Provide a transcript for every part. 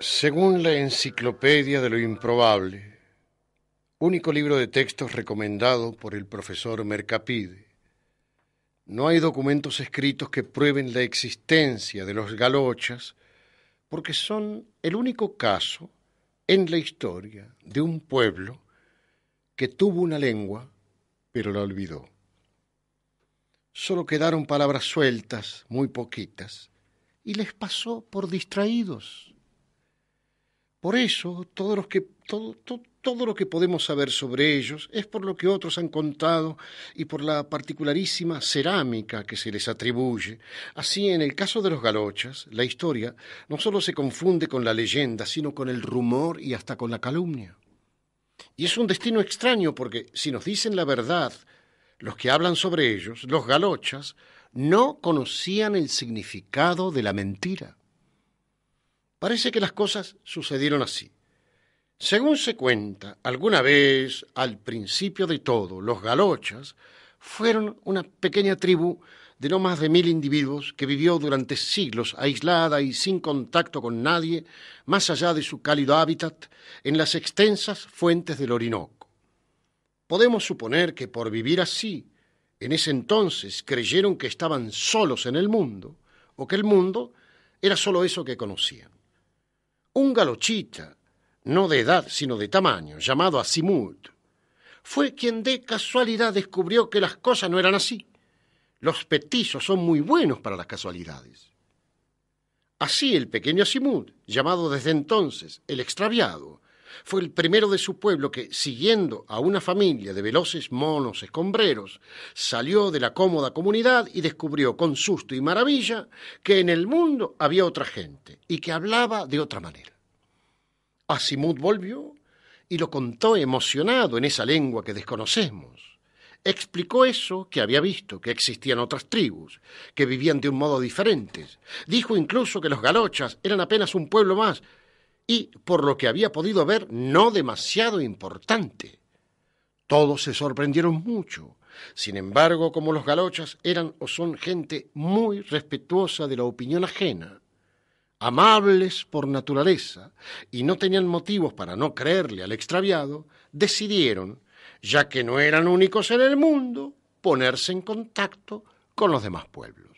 Según la Enciclopedia de lo Improbable, único libro de textos recomendado por el profesor Mercapide, no hay documentos escritos que prueben la existencia de los galochas porque son el único caso en la historia de un pueblo que tuvo una lengua pero la olvidó. Solo quedaron palabras sueltas, muy poquitas, y les pasó por distraídos por eso, todo, todo lo que podemos saber sobre ellos es por lo que otros han contado y por la particularísima cerámica que se les atribuye. Así, en el caso de los galochas, la historia no solo se confunde con la leyenda, sino con el rumor y hasta con la calumnia. Y es un destino extraño porque si nos dicen la verdad, los que hablan sobre ellos, los galochas, no conocían el significado de la mentira. Parece que las cosas sucedieron así. Según se cuenta, alguna vez, al principio de todo, los galochas fueron una pequeña tribu de no más de mil individuos que vivió durante siglos aislada y sin contacto con nadie, más allá de su cálido hábitat, en las extensas fuentes del Orinoco. Podemos suponer que por vivir así, en ese entonces creyeron que estaban solos en el mundo, o que el mundo era solo eso que conocían un galochita, no de edad sino de tamaño, llamado Asimut, fue quien de casualidad descubrió que las cosas no eran así. Los petizos son muy buenos para las casualidades. Así el pequeño Asimut, llamado desde entonces el extraviado, fue el primero de su pueblo que, siguiendo a una familia de veloces monos escombreros, salió de la cómoda comunidad y descubrió con susto y maravilla que en el mundo había otra gente y que hablaba de otra manera. Asimud volvió y lo contó emocionado en esa lengua que desconocemos. Explicó eso que había visto, que existían otras tribus, que vivían de un modo diferente. Dijo incluso que los galochas eran apenas un pueblo más y, por lo que había podido ver, no demasiado importante. Todos se sorprendieron mucho. Sin embargo, como los galochas eran o son gente muy respetuosa de la opinión ajena, amables por naturaleza, y no tenían motivos para no creerle al extraviado, decidieron, ya que no eran únicos en el mundo, ponerse en contacto con los demás pueblos.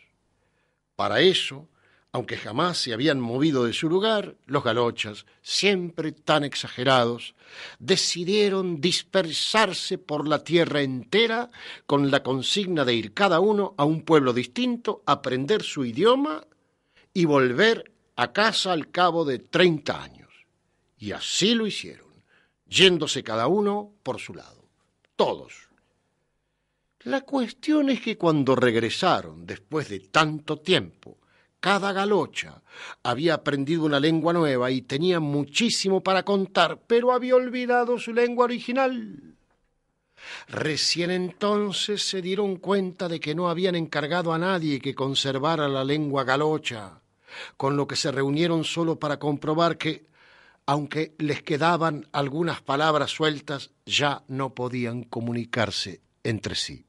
Para eso, aunque jamás se habían movido de su lugar, los galochas, siempre tan exagerados, decidieron dispersarse por la tierra entera con la consigna de ir cada uno a un pueblo distinto, aprender su idioma y volver a casa al cabo de treinta años. Y así lo hicieron, yéndose cada uno por su lado, todos. La cuestión es que cuando regresaron después de tanto tiempo, cada galocha había aprendido una lengua nueva y tenía muchísimo para contar, pero había olvidado su lengua original. Recién entonces se dieron cuenta de que no habían encargado a nadie que conservara la lengua galocha, con lo que se reunieron solo para comprobar que, aunque les quedaban algunas palabras sueltas, ya no podían comunicarse entre sí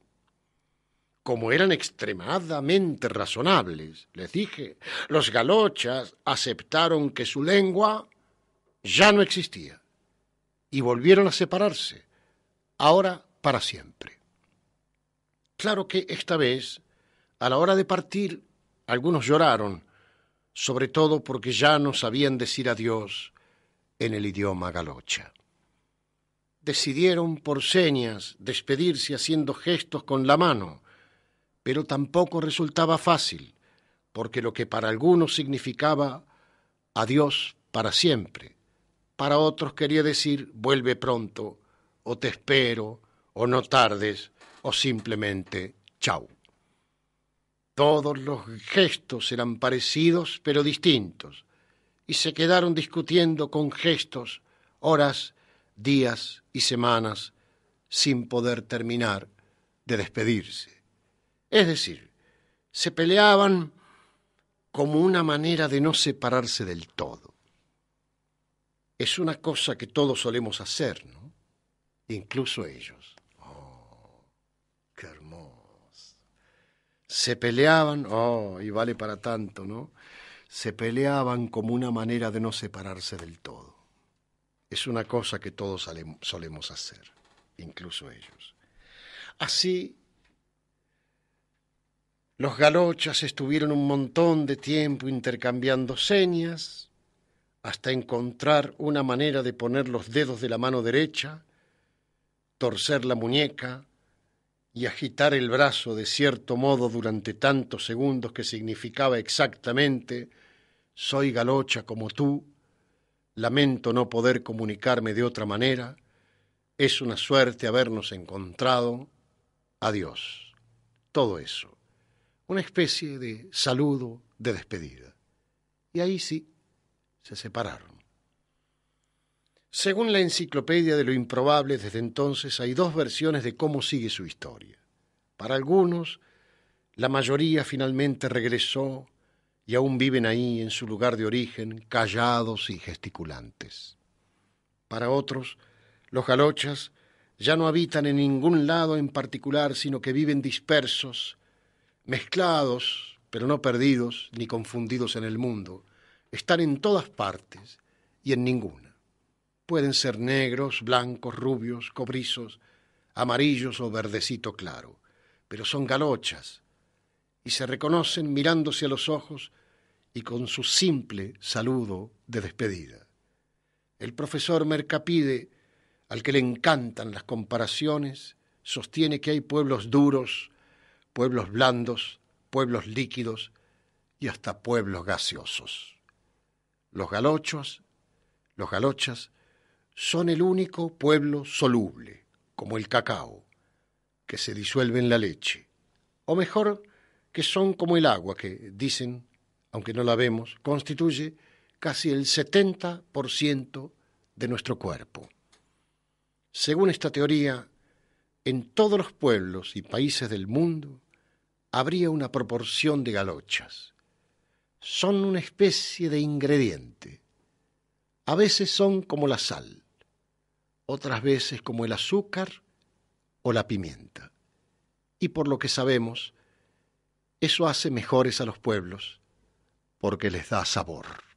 como eran extremadamente razonables, les dije, los galochas aceptaron que su lengua ya no existía y volvieron a separarse, ahora para siempre. Claro que esta vez, a la hora de partir, algunos lloraron, sobre todo porque ya no sabían decir adiós en el idioma galocha decidieron por señas despedirse haciendo gestos con la mano, pero tampoco resultaba fácil, porque lo que para algunos significaba adiós para siempre, para otros quería decir vuelve pronto, o te espero, o no tardes, o simplemente chau. Todos los gestos eran parecidos pero distintos, y se quedaron discutiendo con gestos horas, días y semanas sin poder terminar de despedirse. Es decir, se peleaban como una manera de no separarse del todo. Es una cosa que todos solemos hacer, ¿no? Incluso ellos. Oh, qué hermoso. Se peleaban, oh, y vale para tanto, ¿no? Se peleaban como una manera de no separarse del todo. Es una cosa que todos solemos hacer, incluso ellos. Así los galochas estuvieron un montón de tiempo intercambiando señas hasta encontrar una manera de poner los dedos de la mano derecha, torcer la muñeca y agitar el brazo de cierto modo durante tantos segundos que significaba exactamente soy galocha como tú, lamento no poder comunicarme de otra manera, es una suerte habernos encontrado, adiós, todo eso una especie de saludo de despedida. Y ahí sí, se separaron. Según la enciclopedia de lo improbable, desde entonces hay dos versiones de cómo sigue su historia. Para algunos, la mayoría finalmente regresó y aún viven ahí en su lugar de origen, callados y gesticulantes. Para otros, los galochas ya no habitan en ningún lado en particular, sino que viven dispersos mezclados, pero no perdidos ni confundidos en el mundo. Están en todas partes y en ninguna. Pueden ser negros, blancos, rubios, cobrizos, amarillos o verdecito claro, pero son galochas y se reconocen mirándose a los ojos y con su simple saludo de despedida. El profesor Mercapide, al que le encantan las comparaciones, sostiene que hay pueblos duros, pueblos blandos, pueblos líquidos y hasta pueblos gaseosos. Los galochos, los galochas, son el único pueblo soluble, como el cacao, que se disuelve en la leche, o mejor, que son como el agua que, dicen, aunque no la vemos, constituye casi el 70% de nuestro cuerpo. Según esta teoría, en todos los pueblos y países del mundo habría una proporción de galochas. Son una especie de ingrediente. A veces son como la sal, otras veces como el azúcar o la pimienta. Y por lo que sabemos, eso hace mejores a los pueblos porque les da sabor.